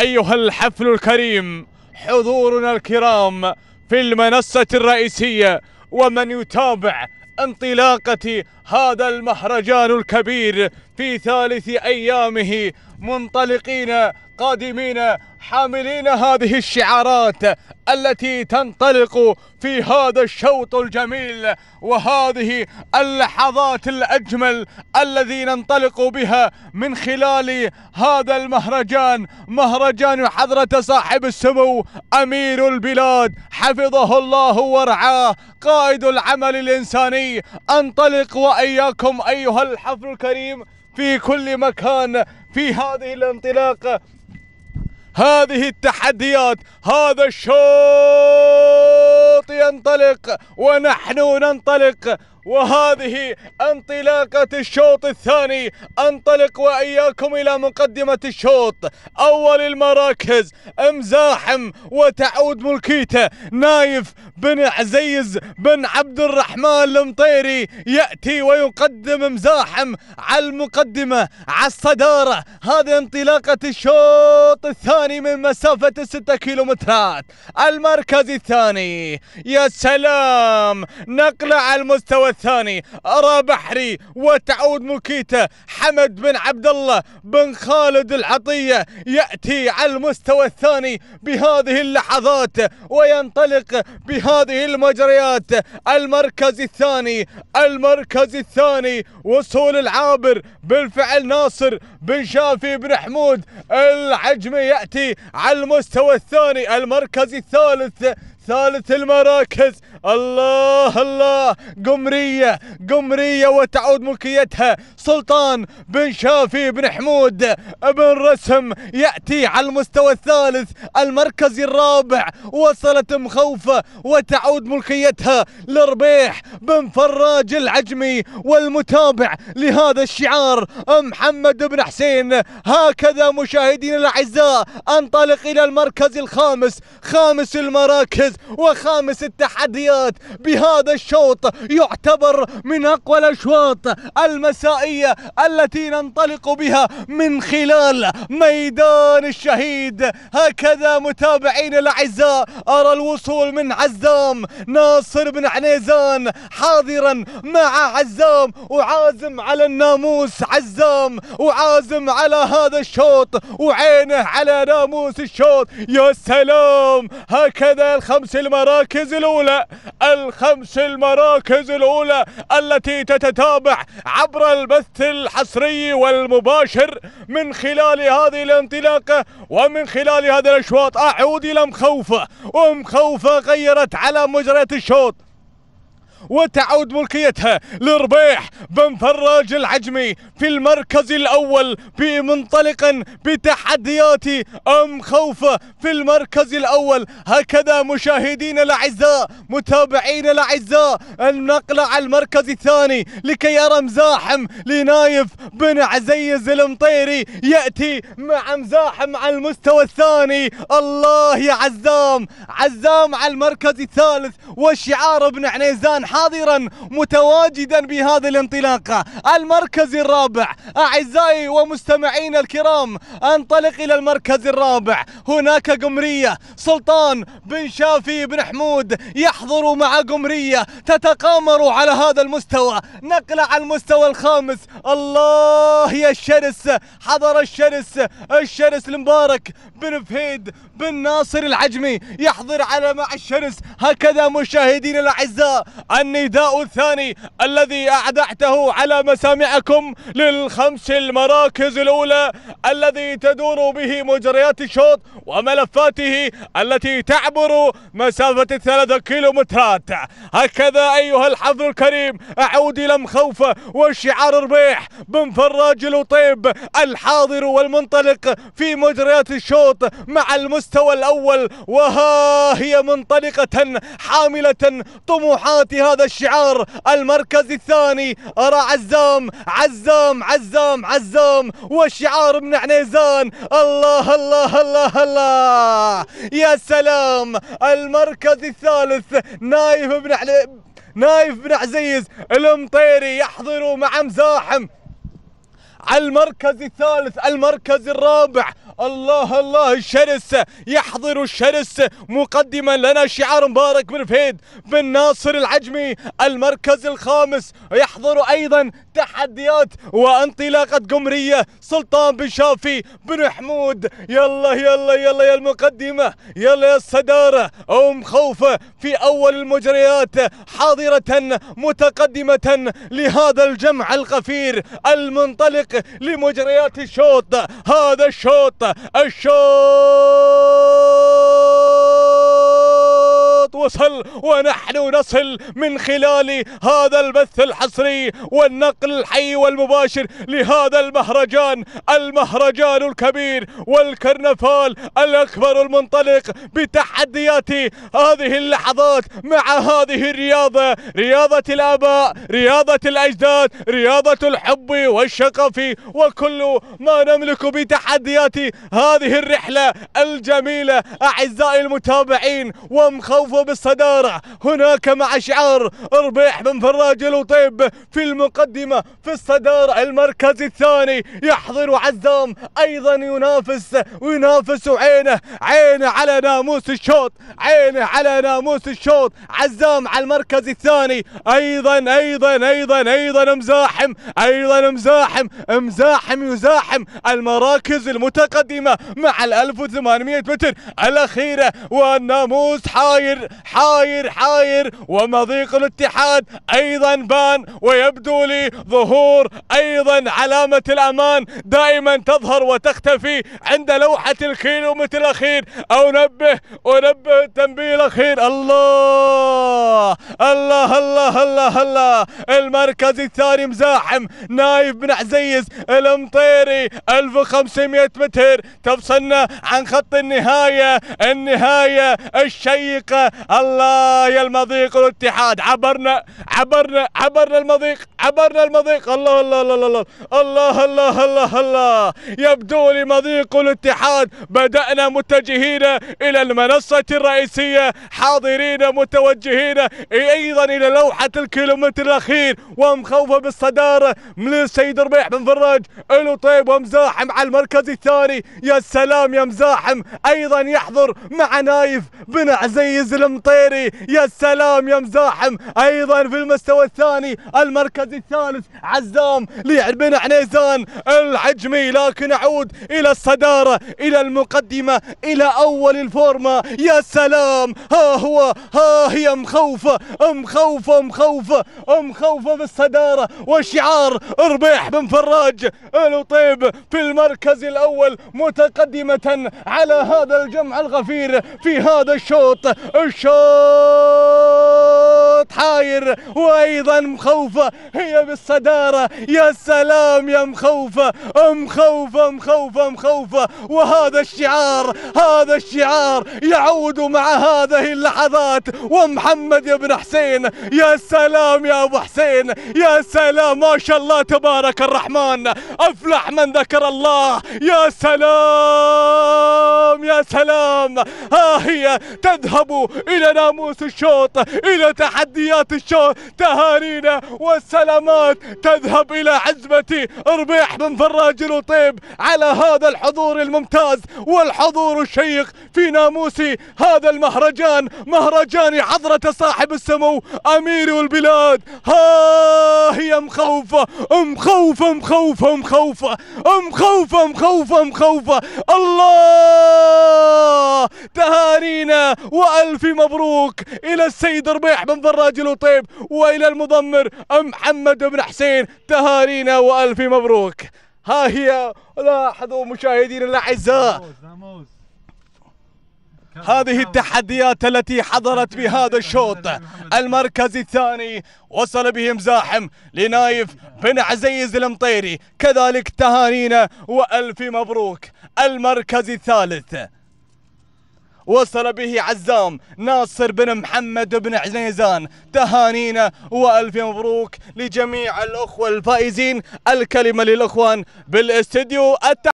أيها الحفل الكريم حضورنا الكرام في المنصة الرئيسية ومن يتابع انطلاقة هذا المهرجان الكبير في ثالث أيامه منطلقين قادمين حاملين هذه الشعارات التي تنطلق في هذا الشوط الجميل وهذه اللحظات الأجمل الذي ننطلق بها من خلال هذا المهرجان مهرجان حضرة صاحب السمو أمير البلاد حفظه الله ورعاه قائد العمل الإنساني أنطلق وإياكم أيها الحفل الكريم في كل مكان في هذه الانطلاقة هذه التحديات هذا الشوط ينطلق ونحن ننطلق وهذه انطلاقة الشوط الثاني انطلق وإياكم إلى مقدمة الشوط أول المراكز مزاحم وتعود ملكيته نايف بن عزيز بن عبد الرحمن المطيري يأتي ويقدم مزاحم على المقدمة على الصدارة هذه انطلاقة الشوط الثاني من مسافة الستة كيلومترات المركز الثاني يا سلام نقلة على المستوى الثاني أرى بحري وتعود موكيتا حمد بن عبد الله بن خالد العطية يأتي على المستوى الثاني بهذه اللحظات وينطلق بهذه المجريات المركز الثاني المركز الثاني وصول العابر بالفعل ناصر بن شافي بن حمود العجمي يأتي على المستوى الثاني المركز الثالث ثالث المراكز الله الله قمرية قمرية وتعود ملكيتها سلطان بن شافي بن حمود بن رسم يأتي على المستوى الثالث المركز الرابع وصلت مخوفة وتعود ملكيتها لربيح بن فراج العجمي والمتابع لهذا الشعار محمد بن حسين هكذا مشاهدينا الأعزاء أنطلق إلى المركز الخامس خامس المراكز وخامس التحديات الحياة بهذا الشوط يعتبر من أقوى الأشواط المسائية التي ننطلق بها من خلال ميدان الشهيد هكذا متابعين الأعزاء أرى الوصول من عزام ناصر بن عنيزان حاضرا مع عزام وعازم على الناموس عزام وعازم على هذا الشوط وعينه على ناموس الشوط يا سلام هكذا الخمس المراكز الأولى الخمس المراكز الأولى التي تتتابع عبر البث الحصري والمباشر من خلال هذه الانطلاقة ومن خلال هذا الأشواط أعود إلى مخوفة ومخوفة غيرت على مجرى الشوط وتعود ملكيتها لربيح بن فراج العجمي في المركز الأول منطلقا بتحديات أم خوفة في المركز الأول هكذا مشاهدين الأعزاء متابعين الأعزاء النقلة على المركز الثاني لكي ارى مزاحم لنايف بن عزيز المطيري يأتي مع مزاحم على المستوى الثاني الله يا عزام عزام على المركز الثالث والشعار ابن عنيزان حاضرا متواجدا بهذه الانطلاقة المركز الرابع أعزائي ومستمعين الكرام أنطلق إلى المركز الرابع هناك قمرية سلطان بن شافي بن حمود يحضر مع قمرية تتقامر على هذا المستوى نقلع المستوى الخامس الله يا الشرس حضر الشرس الشرس المبارك بن فهيد بن ناصر العجمي يحضر على مع الشرس هكذا مشاهدينا الأعزاء النداء الثاني الذي أعدعته على مسامعكم للخمس المراكز الأولى الذي تدور به مجريات الشوط وملفاته التي تعبر مسافة الثلاثة كيلومترات هكذا أيها الحفل الكريم أعود إلى مخوفة وشعار ربيح بن فراج لطيب الحاضر والمنطلق في مجريات الشوط مع المستوى الأول وها هي منطلقة حاملة طموحاتها بهذا الشعار المركز الثاني أرى عزام عزام عزام عزام والشعار من عنيزان الله الله الله الله يا سلام المركز الثالث نايف بن علي نايف بن عزيز المطيري يحضر مع مزاحم على المركز الثالث المركز الرابع الله الله الشرس يحضر الشرس مقدما لنا شعار مبارك بن فهيد بن ناصر العجمي المركز الخامس يحضر ايضا تحديات وانطلاقة قمرية سلطان بن شافي بن حمود يلا يلا يلا يا المقدمة يلا يا الصدارة ام خوفة في اول المجريات حاضرة متقدمة لهذا الجمع الغفير المنطلق لمجريات الشوط هذا الشوط volta. Achou! É وصل ونحن نصل من خلال هذا البث الحصري والنقل الحي والمباشر لهذا المهرجان المهرجان الكبير والكرنفال الأكبر المنطلق بتحديات هذه اللحظات مع هذه الرياضة رياضة الآباء رياضة الأجداد رياضة الحب والشغف وكل ما نملك بتحديات هذه الرحلة الجميلة أعزائي المتابعين ومخوف بالصدارة هناك مع شعار ربيح بن فراج الوطيب في المقدمة في الصدارة المركز الثاني يحضر عزام أيضا ينافس وينافس عينه عينه على ناموس الشوط عينه على ناموس الشوط عزام على المركز الثاني أيضا أيضا أيضا أيضا مزاحم أيضا مزاحم مزاحم يزاحم المراكز المتقدمة مع ال 1800 متر الأخيرة والناموس حاير حاير حاير ومضيق الاتحاد أيضا بان ويبدو لي ظهور أيضا علامة الأمان دائما تظهر وتختفي عند لوحة الكيلومتر الأخير أنبه أنبه التنبيه الأخير الله الله الله الله الله المركز الثاني مزاحم نايف بن عزيز المطيري 1500 متر تفصلنا عن خط النهاية النهاية الشيقة الله يا المضيق الاتحاد عبرنا عبرنا عبرنا المضيق عبرنا المضيق الله الله الله الله الله الله الله, الله. يبدو لي مضيق الاتحاد بدأنا متجهين إلى المنصة الرئيسية حاضرين متوجهين أيضا إلى لوحة الكيلومتر الأخير ومخوفة بالصدارة من السيد ربيح بن فراج إلو طيب ومزاحم على المركز الثاني يا سلام يا مزاحم أيضا يحضر مع نايف بن عزيز المطيري يا سلام يا مزاحم ايضا في المستوى الثاني المركز الثالث عزام لعب بن عنيزان العجمي لكن اعود الى الصداره الى المقدمه الى اول الفورمه يا سلام ها هو ها هي مخوفه مخوفه مخوفه مخوفه بالصداره وشعار ربيح بن فراج الوطيب في المركز الاول متقدمه على هذا الجمع الغفير في هذا الشوط شوط حاير وايضا مخوفه هي بالصداره يا سلام يا مخوفه مخوفه مخوفه مخوفه وهذا الشعار هذا الشعار يعود مع هذه اللحظات ومحمد يا بن حسين يا سلام يا ابو حسين يا سلام ما شاء الله تبارك الرحمن افلح من ذكر الله يا سلام يا سلام ها هي تذهب إلى ناموس الشوط إلى تحديات الشوط تهانينا والسلامات تذهب إلى عزبة ربيح بن فراج الوطيب على هذا الحضور الممتاز والحضور الشيق في ناموس هذا المهرجان مهرجان حضرة صاحب السمو أمير البلاد ها هي مخوفة مخوفة مخوفة مخوفة مخوفة مخوفة مخوفة الله تهانينا والف مبروك الى السيد ربيح بن فراج الوطيب والى المضمر محمد بن حسين تهانينا والف مبروك ها هي لاحظوا مشاهدينا الاعزاء هذه التحديات التي حضرت بهذا الشوط المركز الثاني وصل به مزاحم لنايف بن عزيز المطيري كذلك تهانينا والف مبروك المركز الثالث وصل به عزام ناصر بن محمد بن عزيزان تهانينا والف مبروك لجميع الاخوه الفائزين الكلمه للاخوان بالاستديو التع...